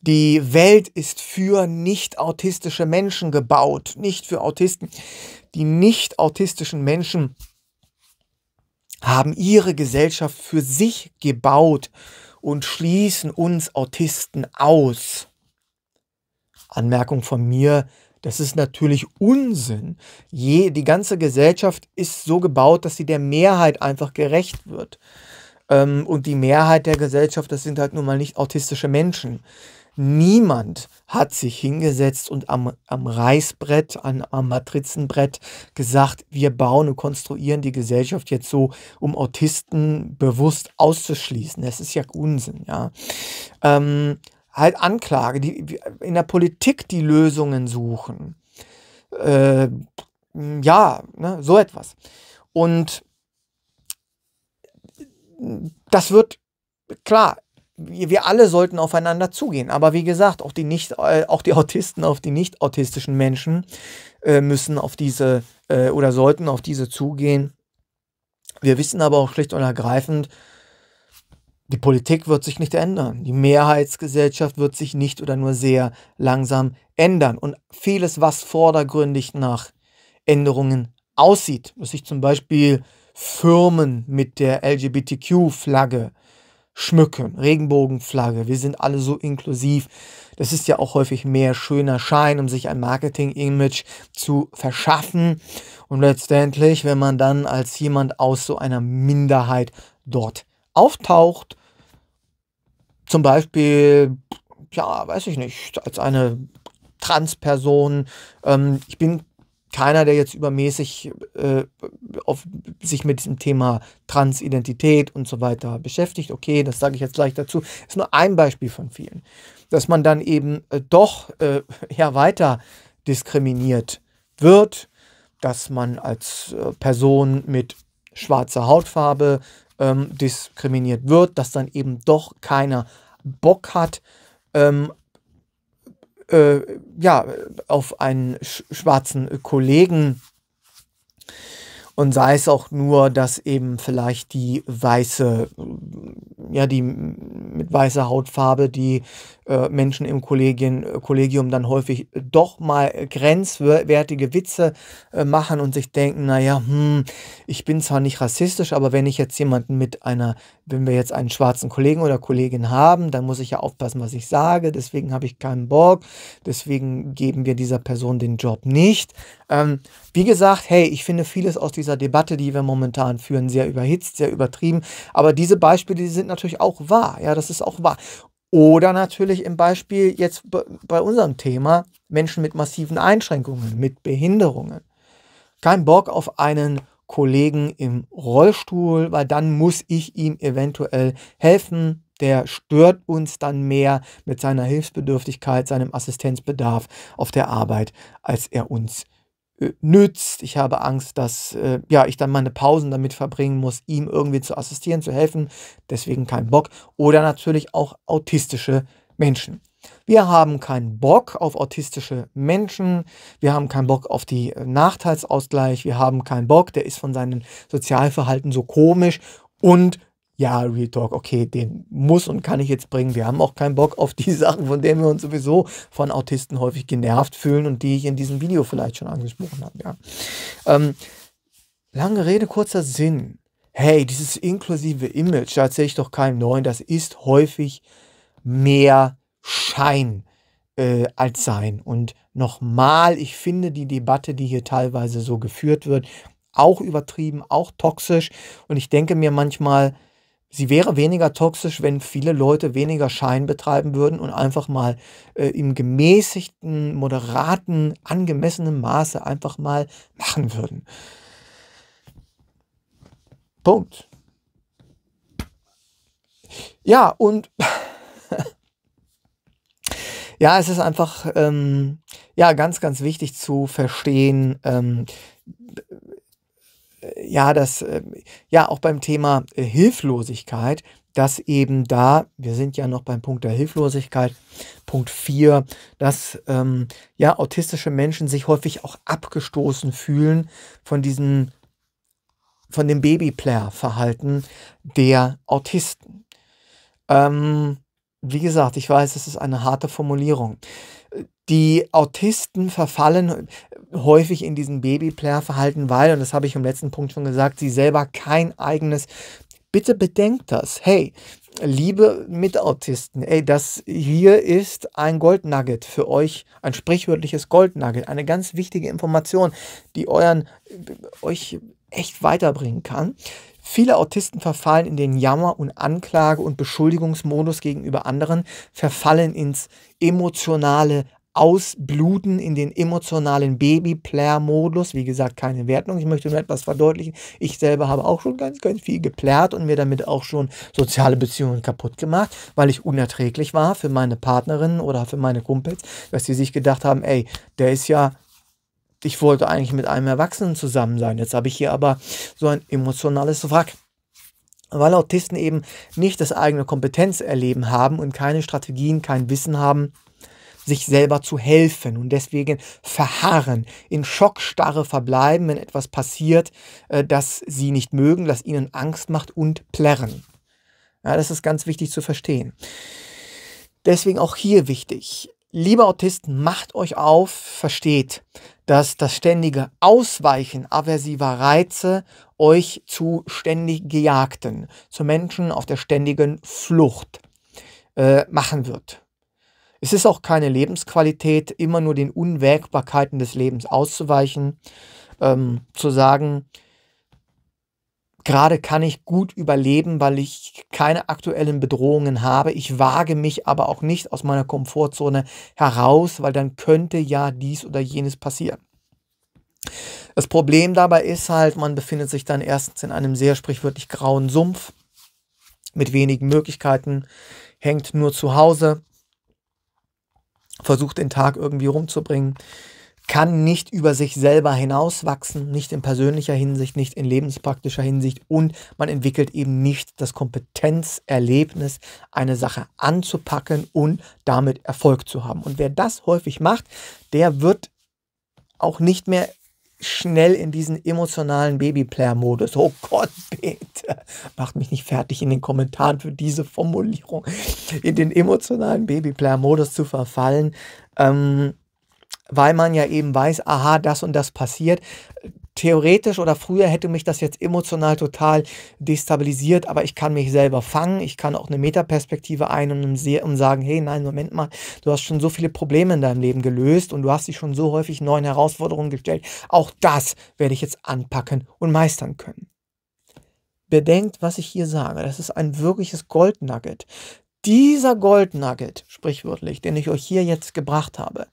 Die Welt ist für nicht autistische Menschen gebaut, nicht für Autisten. Die nicht autistischen Menschen haben ihre Gesellschaft für sich gebaut und schließen uns Autisten aus. Anmerkung von mir, das ist natürlich Unsinn. Je, die ganze Gesellschaft ist so gebaut, dass sie der Mehrheit einfach gerecht wird. Ähm, und die Mehrheit der Gesellschaft, das sind halt nun mal nicht autistische Menschen. Niemand hat sich hingesetzt und am, am Reißbrett, an, am Matrizenbrett gesagt, wir bauen und konstruieren die Gesellschaft jetzt so, um Autisten bewusst auszuschließen. Das ist ja Unsinn, ja. Ähm, halt Anklage, die in der Politik die Lösungen suchen. Äh, ja, ne, so etwas. Und das wird klar, wir alle sollten aufeinander zugehen. Aber wie gesagt, auch die, nicht, äh, auch die Autisten, auf die nicht autistischen Menschen äh, müssen auf diese äh, oder sollten auf diese zugehen. Wir wissen aber auch schlicht und ergreifend, die Politik wird sich nicht ändern. Die Mehrheitsgesellschaft wird sich nicht oder nur sehr langsam ändern. Und vieles, was vordergründig nach Änderungen aussieht, muss sich zum Beispiel Firmen mit der LGBTQ-Flagge äh, schmücken. Regenbogenflagge, wir sind alle so inklusiv. Das ist ja auch häufig mehr schöner Schein, um sich ein Marketing-Image zu verschaffen. Und letztendlich, wenn man dann als jemand aus so einer Minderheit dort auftaucht, zum Beispiel, ja, weiß ich nicht, als eine Transperson, ähm, ich bin keiner, der jetzt übermäßig äh, auf, sich mit diesem Thema Transidentität und so weiter beschäftigt. Okay, das sage ich jetzt gleich dazu. Ist nur ein Beispiel von vielen, dass man dann eben äh, doch äh, ja weiter diskriminiert wird, dass man als äh, Person mit schwarzer Hautfarbe ähm, diskriminiert wird, dass dann eben doch keiner Bock hat, ähm, äh, ja, auf einen schwarzen Kollegen und sei es auch nur, dass eben vielleicht die weiße, ja, die mit weißer Hautfarbe, die äh, Menschen im Kollegien, Kollegium dann häufig doch mal grenzwertige Witze äh, machen und sich denken, naja, hm, ich bin zwar nicht rassistisch, aber wenn ich jetzt jemanden mit einer, wenn wir jetzt einen schwarzen Kollegen oder Kollegin haben, dann muss ich ja aufpassen, was ich sage, deswegen habe ich keinen Bock, deswegen geben wir dieser Person den Job nicht. Ähm, wie gesagt, hey, ich finde vieles aus dieser dieser Debatte, die wir momentan führen, sehr überhitzt, sehr übertrieben. Aber diese Beispiele, die sind natürlich auch wahr. Ja, das ist auch wahr. Oder natürlich im Beispiel jetzt bei unserem Thema Menschen mit massiven Einschränkungen, mit Behinderungen. Kein Bock auf einen Kollegen im Rollstuhl, weil dann muss ich ihm eventuell helfen. Der stört uns dann mehr mit seiner Hilfsbedürftigkeit, seinem Assistenzbedarf auf der Arbeit, als er uns äh, nützt. Ich habe Angst, dass äh, ja, ich dann meine Pausen damit verbringen muss, ihm irgendwie zu assistieren, zu helfen. Deswegen kein Bock. Oder natürlich auch autistische Menschen. Wir haben keinen Bock auf autistische Menschen, wir haben keinen Bock auf die äh, Nachteilsausgleich, wir haben keinen Bock, der ist von seinem Sozialverhalten so komisch und ja, Real Talk, okay, den muss und kann ich jetzt bringen. Wir haben auch keinen Bock auf die Sachen, von denen wir uns sowieso von Autisten häufig genervt fühlen und die ich in diesem Video vielleicht schon angesprochen habe. Ja. Ähm, lange Rede, kurzer Sinn. Hey, dieses inklusive Image, da erzähle ich doch keinem neuen, das ist häufig mehr Schein äh, als Sein. Und nochmal, ich finde die Debatte, die hier teilweise so geführt wird, auch übertrieben, auch toxisch. Und ich denke mir manchmal, sie wäre weniger toxisch, wenn viele Leute weniger Schein betreiben würden und einfach mal äh, im gemäßigten, moderaten, angemessenen Maße einfach mal machen würden. Punkt. Ja, und ja, es ist einfach ähm, ja, ganz, ganz wichtig zu verstehen, ähm, ja, dass äh, ja auch beim Thema äh, Hilflosigkeit, dass eben da, wir sind ja noch beim Punkt der Hilflosigkeit, Punkt 4, dass ähm, ja autistische Menschen sich häufig auch abgestoßen fühlen von diesem, von dem Babyplayer-Verhalten der Autisten. Ähm, wie gesagt, ich weiß, es ist eine harte Formulierung die Autisten verfallen häufig in diesen Babyplayer-Verhalten, weil, und das habe ich im letzten Punkt schon gesagt, sie selber kein eigenes. Bitte bedenkt das. Hey, liebe Mitautisten, ey, das hier ist ein Goldnugget für euch, ein sprichwörtliches Goldnugget, eine ganz wichtige Information, die euren, euch echt weiterbringen kann. Viele Autisten verfallen in den Jammer- und Anklage- und Beschuldigungsmodus gegenüber anderen, verfallen ins emotionale Ausbluten, in den emotionalen Baby-Player-Modus. Wie gesagt, keine Wertung. Ich möchte nur etwas verdeutlichen. Ich selber habe auch schon ganz, ganz viel geplärt und mir damit auch schon soziale Beziehungen kaputt gemacht, weil ich unerträglich war für meine Partnerinnen oder für meine Kumpels, dass sie sich gedacht haben, ey, der ist ja ich wollte eigentlich mit einem Erwachsenen zusammen sein. Jetzt habe ich hier aber so ein emotionales Wrack. Weil Autisten eben nicht das eigene Kompetenz erleben haben und keine Strategien, kein Wissen haben, sich selber zu helfen und deswegen verharren, in Schockstarre verbleiben, wenn etwas passiert, äh, das sie nicht mögen, das ihnen Angst macht und plärren. Ja, das ist ganz wichtig zu verstehen. Deswegen auch hier wichtig. Liebe Autisten, macht euch auf, versteht, dass das ständige Ausweichen aversiver Reize euch zu ständig Gejagten, zu Menschen auf der ständigen Flucht äh, machen wird. Es ist auch keine Lebensqualität, immer nur den Unwägbarkeiten des Lebens auszuweichen, ähm, zu sagen, Gerade kann ich gut überleben, weil ich keine aktuellen Bedrohungen habe. Ich wage mich aber auch nicht aus meiner Komfortzone heraus, weil dann könnte ja dies oder jenes passieren. Das Problem dabei ist halt, man befindet sich dann erstens in einem sehr sprichwörtlich grauen Sumpf mit wenigen Möglichkeiten, hängt nur zu Hause, versucht den Tag irgendwie rumzubringen, kann nicht über sich selber hinauswachsen, nicht in persönlicher Hinsicht, nicht in lebenspraktischer Hinsicht und man entwickelt eben nicht das Kompetenzerlebnis, eine Sache anzupacken und damit Erfolg zu haben. Und wer das häufig macht, der wird auch nicht mehr schnell in diesen emotionalen Babyplayer-Modus. Oh Gott, bitte, macht mich nicht fertig in den Kommentaren für diese Formulierung, in den emotionalen Babyplayer-Modus zu verfallen. Ähm, weil man ja eben weiß, aha, das und das passiert. Theoretisch oder früher hätte mich das jetzt emotional total destabilisiert, aber ich kann mich selber fangen, ich kann auch eine Metaperspektive ein und sagen, hey, nein, Moment mal, du hast schon so viele Probleme in deinem Leben gelöst und du hast dich schon so häufig neuen Herausforderungen gestellt. Auch das werde ich jetzt anpacken und meistern können. Bedenkt, was ich hier sage. Das ist ein wirkliches Goldnugget. Dieser Goldnugget, sprichwörtlich, den ich euch hier jetzt gebracht habe,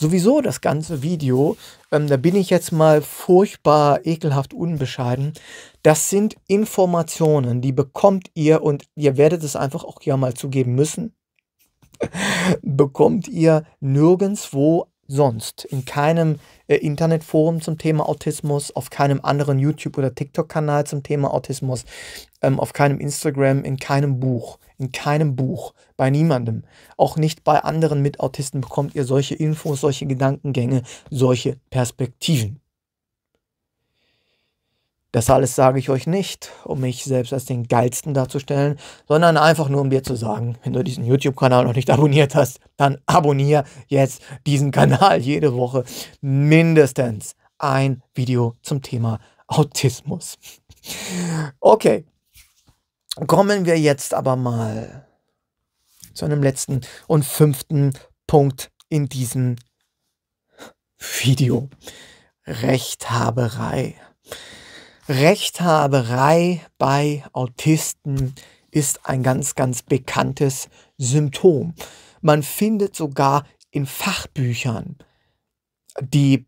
Sowieso das ganze Video, ähm, da bin ich jetzt mal furchtbar ekelhaft unbescheiden. Das sind Informationen, die bekommt ihr und ihr werdet es einfach auch ja mal zugeben müssen. bekommt ihr nirgendwo sonst. In keinem äh, Internetforum zum Thema Autismus, auf keinem anderen YouTube- oder TikTok-Kanal zum Thema Autismus, ähm, auf keinem Instagram, in keinem Buch in keinem Buch, bei niemandem, auch nicht bei anderen mit Autisten bekommt ihr solche Infos, solche Gedankengänge, solche Perspektiven. Das alles sage ich euch nicht, um mich selbst als den geilsten darzustellen, sondern einfach nur, um dir zu sagen, wenn du diesen YouTube-Kanal noch nicht abonniert hast, dann abonniere jetzt diesen Kanal jede Woche mindestens ein Video zum Thema Autismus. Okay, Kommen wir jetzt aber mal zu einem letzten und fünften Punkt in diesem Video. Rechthaberei. Rechthaberei bei Autisten ist ein ganz, ganz bekanntes Symptom. Man findet sogar in Fachbüchern die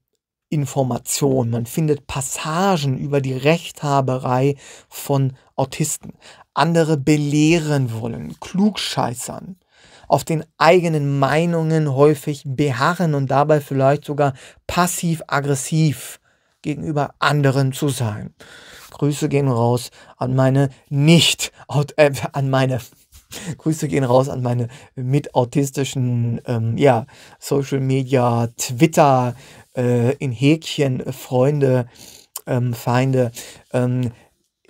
Information, man findet Passagen über die Rechthaberei von Autisten andere belehren wollen, klugscheißern, auf den eigenen Meinungen häufig beharren und dabei vielleicht sogar passiv-aggressiv gegenüber anderen zu sein. Grüße gehen raus an meine nicht, äh, an meine, Grüße gehen raus an meine mit autistischen, ähm, ja, Social Media, Twitter, äh, in Häkchen, äh, Freunde, ähm, Feinde. Ähm,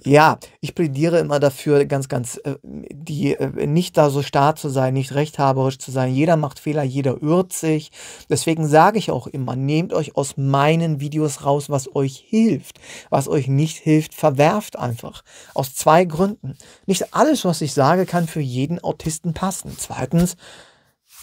ja, ich plädiere immer dafür, ganz, ganz, äh, die, äh, nicht da so starr zu sein, nicht rechthaberisch zu sein. Jeder macht Fehler, jeder irrt sich. Deswegen sage ich auch immer, nehmt euch aus meinen Videos raus, was euch hilft. Was euch nicht hilft, verwerft einfach. Aus zwei Gründen. Nicht alles, was ich sage, kann für jeden Autisten passen. Zweitens,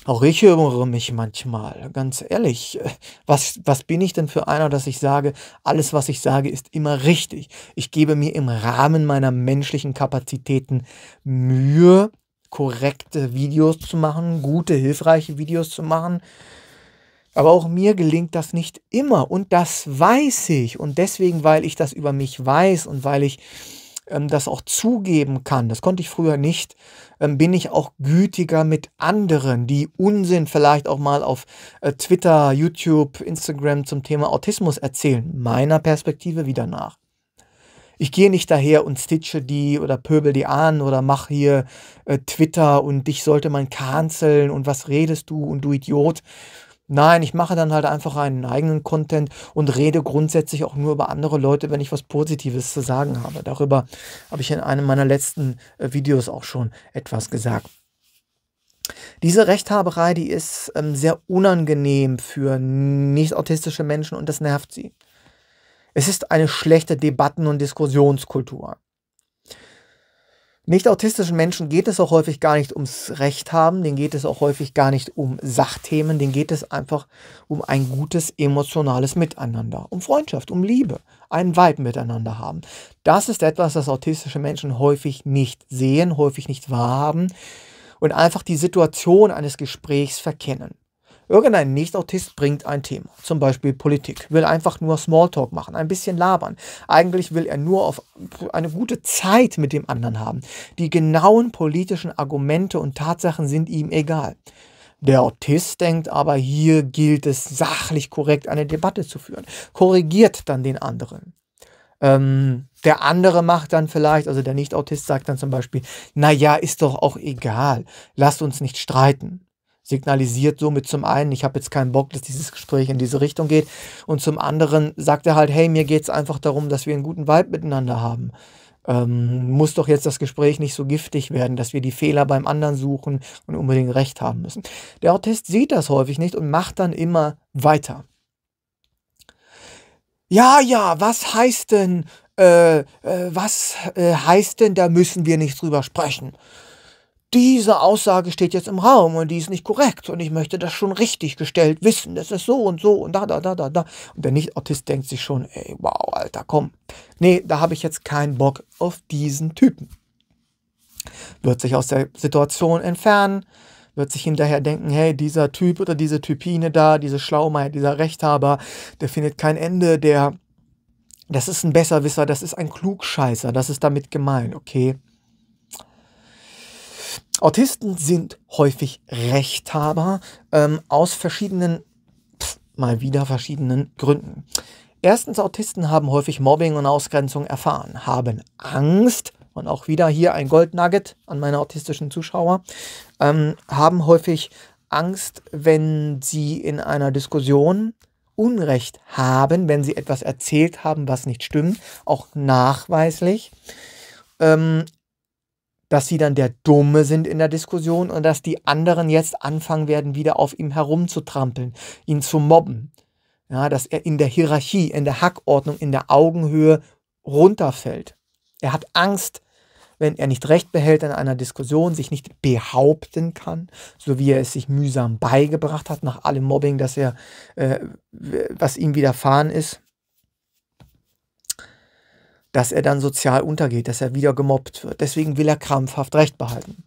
auch ich höre mich manchmal, ganz ehrlich. Was, was bin ich denn für einer, dass ich sage, alles, was ich sage, ist immer richtig. Ich gebe mir im Rahmen meiner menschlichen Kapazitäten Mühe, korrekte Videos zu machen, gute, hilfreiche Videos zu machen. Aber auch mir gelingt das nicht immer und das weiß ich. Und deswegen, weil ich das über mich weiß und weil ich ähm, das auch zugeben kann, das konnte ich früher nicht, ähm, bin ich auch gütiger mit anderen, die Unsinn vielleicht auch mal auf äh, Twitter, YouTube, Instagram zum Thema Autismus erzählen, meiner Perspektive wieder nach. Ich gehe nicht daher und stitche die oder pöbel die an oder mach hier äh, Twitter und dich sollte man canceln und was redest du und du Idiot. Nein, ich mache dann halt einfach einen eigenen Content und rede grundsätzlich auch nur über andere Leute, wenn ich was Positives zu sagen habe. Darüber habe ich in einem meiner letzten äh, Videos auch schon etwas gesagt. Diese Rechthaberei, die ist ähm, sehr unangenehm für nicht autistische Menschen und das nervt sie. Es ist eine schlechte Debatten- und Diskussionskultur. Nicht-autistischen Menschen geht es auch häufig gar nicht ums Recht haben, denen geht es auch häufig gar nicht um Sachthemen, denen geht es einfach um ein gutes emotionales Miteinander, um Freundschaft, um Liebe, einen Vibe miteinander haben. Das ist etwas, das autistische Menschen häufig nicht sehen, häufig nicht wahrhaben und einfach die Situation eines Gesprächs verkennen. Irgendein Nicht-Autist bringt ein Thema, zum Beispiel Politik, will einfach nur Smalltalk machen, ein bisschen labern. Eigentlich will er nur auf eine gute Zeit mit dem anderen haben. Die genauen politischen Argumente und Tatsachen sind ihm egal. Der Autist denkt aber, hier gilt es sachlich korrekt eine Debatte zu führen, korrigiert dann den anderen. Ähm, der andere macht dann vielleicht, also der Nicht-Autist sagt dann zum Beispiel, naja, ist doch auch egal, lasst uns nicht streiten signalisiert somit zum einen, ich habe jetzt keinen Bock, dass dieses Gespräch in diese Richtung geht und zum anderen sagt er halt, hey, mir geht es einfach darum, dass wir einen guten Vibe miteinander haben. Ähm, muss doch jetzt das Gespräch nicht so giftig werden, dass wir die Fehler beim anderen suchen und unbedingt recht haben müssen. Der Autist sieht das häufig nicht und macht dann immer weiter. Ja, ja, was heißt denn, äh, äh, was äh, heißt denn, da müssen wir nicht drüber sprechen? diese Aussage steht jetzt im Raum und die ist nicht korrekt und ich möchte das schon richtig gestellt wissen. Das ist so und so und da, da, da, da, da. Und der Nicht-Autist denkt sich schon, ey, wow, Alter, komm. Nee, da habe ich jetzt keinen Bock auf diesen Typen. Wird sich aus der Situation entfernen, wird sich hinterher denken, hey, dieser Typ oder diese Typine da, diese Schlaumeier, dieser Rechthaber, der findet kein Ende, der, das ist ein Besserwisser, das ist ein Klugscheißer, das ist damit gemein, okay? Autisten sind häufig Rechthaber ähm, aus verschiedenen, pff, mal wieder verschiedenen Gründen. Erstens, Autisten haben häufig Mobbing und Ausgrenzung erfahren, haben Angst, und auch wieder hier ein Goldnugget an meine autistischen Zuschauer, ähm, haben häufig Angst, wenn sie in einer Diskussion Unrecht haben, wenn sie etwas erzählt haben, was nicht stimmt, auch nachweislich. Ähm, dass sie dann der Dumme sind in der Diskussion und dass die anderen jetzt anfangen werden, wieder auf ihm herumzutrampeln, ihn zu mobben. Ja, dass er in der Hierarchie, in der Hackordnung, in der Augenhöhe runterfällt. Er hat Angst, wenn er nicht Recht behält in einer Diskussion, sich nicht behaupten kann, so wie er es sich mühsam beigebracht hat nach allem Mobbing, dass er, äh, was ihm widerfahren ist dass er dann sozial untergeht, dass er wieder gemobbt wird. Deswegen will er krampfhaft Recht behalten.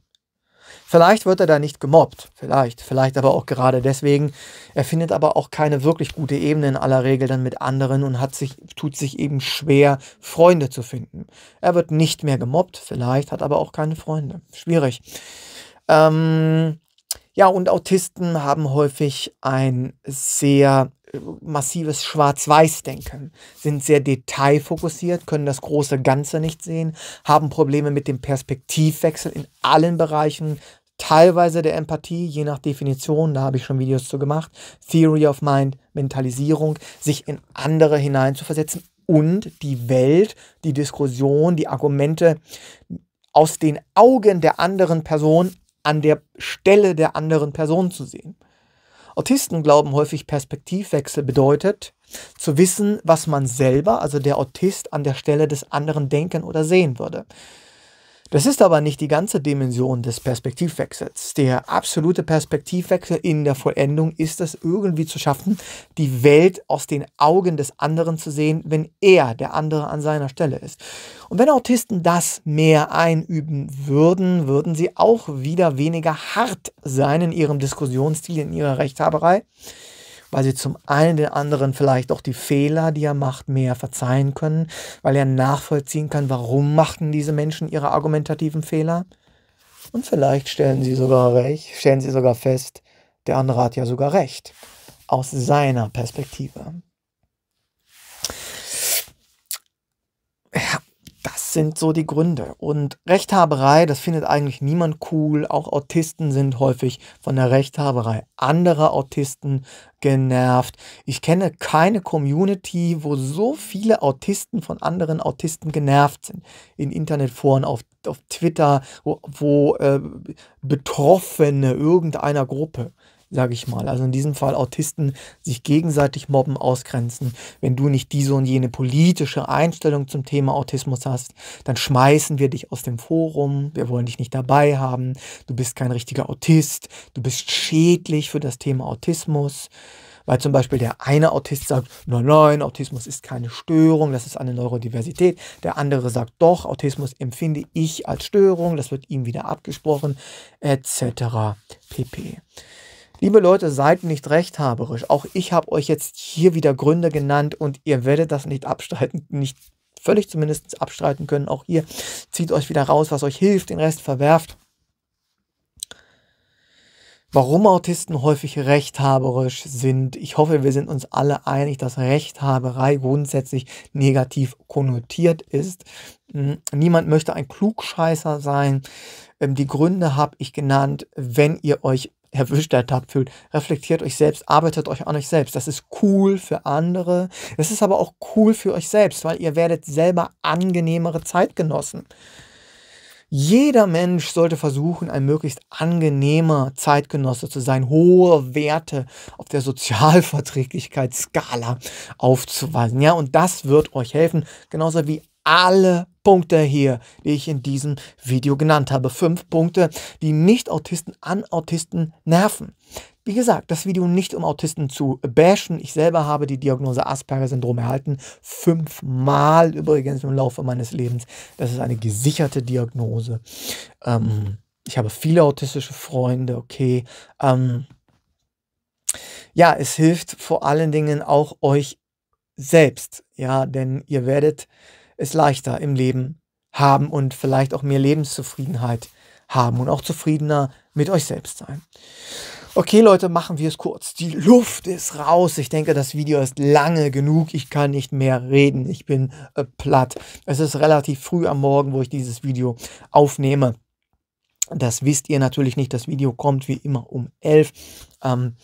Vielleicht wird er da nicht gemobbt, vielleicht, vielleicht aber auch gerade deswegen. Er findet aber auch keine wirklich gute Ebene in aller Regel dann mit anderen und hat sich, tut sich eben schwer, Freunde zu finden. Er wird nicht mehr gemobbt, vielleicht, hat aber auch keine Freunde. Schwierig. Ähm, ja, und Autisten haben häufig ein sehr massives Schwarz-Weiß-Denken, sind sehr detailfokussiert, können das große Ganze nicht sehen, haben Probleme mit dem Perspektivwechsel in allen Bereichen, teilweise der Empathie, je nach Definition, da habe ich schon Videos zu gemacht, Theory of Mind, Mentalisierung, sich in andere hineinzuversetzen und die Welt, die Diskussion, die Argumente aus den Augen der anderen Person an der Stelle der anderen Person zu sehen. Autisten glauben häufig, Perspektivwechsel bedeutet, zu wissen, was man selber, also der Autist, an der Stelle des anderen denken oder sehen würde. Das ist aber nicht die ganze Dimension des Perspektivwechsels. Der absolute Perspektivwechsel in der Vollendung ist es irgendwie zu schaffen, die Welt aus den Augen des anderen zu sehen, wenn er, der andere, an seiner Stelle ist. Und wenn Autisten das mehr einüben würden, würden sie auch wieder weniger hart sein in ihrem Diskussionsstil, in ihrer Rechthaberei weil sie zum einen den anderen vielleicht auch die Fehler, die er macht, mehr verzeihen können, weil er nachvollziehen kann, warum machten diese Menschen ihre argumentativen Fehler. Und vielleicht stellen sie sogar recht, stellen sie sogar fest, der andere hat ja sogar recht. Aus seiner Perspektive. sind so die Gründe. Und Rechthaberei, das findet eigentlich niemand cool. Auch Autisten sind häufig von der Rechthaberei anderer Autisten genervt. Ich kenne keine Community, wo so viele Autisten von anderen Autisten genervt sind. In Internetforen, auf, auf Twitter, wo, wo äh, Betroffene irgendeiner Gruppe sage ich mal. Also in diesem Fall Autisten sich gegenseitig mobben, ausgrenzen. Wenn du nicht diese und jene politische Einstellung zum Thema Autismus hast, dann schmeißen wir dich aus dem Forum. Wir wollen dich nicht dabei haben. Du bist kein richtiger Autist. Du bist schädlich für das Thema Autismus. Weil zum Beispiel der eine Autist sagt, nein, nein, Autismus ist keine Störung, das ist eine Neurodiversität. Der andere sagt, doch, Autismus empfinde ich als Störung, das wird ihm wieder abgesprochen, etc. pp. Liebe Leute, seid nicht rechthaberisch. Auch ich habe euch jetzt hier wieder Gründe genannt und ihr werdet das nicht abstreiten, nicht völlig zumindest abstreiten können. Auch hier zieht euch wieder raus, was euch hilft, den Rest verwerft. Warum Autisten häufig rechthaberisch sind. Ich hoffe, wir sind uns alle einig, dass Rechthaberei grundsätzlich negativ konnotiert ist. Hm, niemand möchte ein Klugscheißer sein. Ähm, die Gründe habe ich genannt. Wenn ihr euch erwischt, ertappt fühlt, reflektiert euch selbst, arbeitet euch an euch selbst. Das ist cool für andere. Das ist aber auch cool für euch selbst, weil ihr werdet selber angenehmere Zeitgenossen. Jeder Mensch sollte versuchen, ein möglichst angenehmer Zeitgenosse zu sein, hohe Werte auf der Sozialverträglichkeitsskala aufzuweisen. Ja, und das wird euch helfen, genauso wie alle Punkte hier, die ich in diesem Video genannt habe. Fünf Punkte, die Nicht-Autisten an Autisten nerven. Wie gesagt, das Video nicht um Autisten zu bashen. Ich selber habe die Diagnose Asperger-Syndrom erhalten. Fünfmal übrigens im Laufe meines Lebens. Das ist eine gesicherte Diagnose. Ähm, ich habe viele autistische Freunde, okay. Ähm, ja, es hilft vor allen Dingen auch euch selbst, ja, denn ihr werdet es leichter im Leben haben und vielleicht auch mehr Lebenszufriedenheit haben und auch zufriedener mit euch selbst sein. Okay, Leute, machen wir es kurz. Die Luft ist raus. Ich denke, das Video ist lange genug. Ich kann nicht mehr reden. Ich bin äh, platt. Es ist relativ früh am Morgen, wo ich dieses Video aufnehme. Das wisst ihr natürlich nicht. Das Video kommt wie immer um 11. Ähm,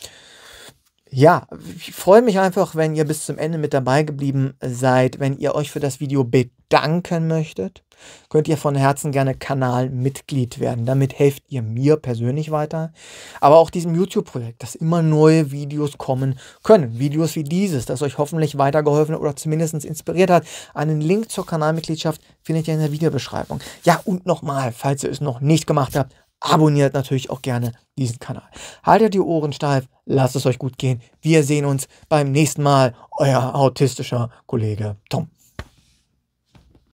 ja, ich freue mich einfach, wenn ihr bis zum Ende mit dabei geblieben seid. Wenn ihr euch für das Video bedanken möchtet, könnt ihr von Herzen gerne Kanalmitglied werden. Damit helft ihr mir persönlich weiter, aber auch diesem YouTube-Projekt, dass immer neue Videos kommen können. Videos wie dieses, das euch hoffentlich weitergeholfen oder zumindest inspiriert hat. Einen Link zur Kanalmitgliedschaft findet ihr in der Videobeschreibung. Ja, und nochmal, falls ihr es noch nicht gemacht habt, abonniert natürlich auch gerne diesen Kanal. Haltet die Ohren steif, lasst es euch gut gehen. Wir sehen uns beim nächsten Mal. Euer autistischer Kollege Tom.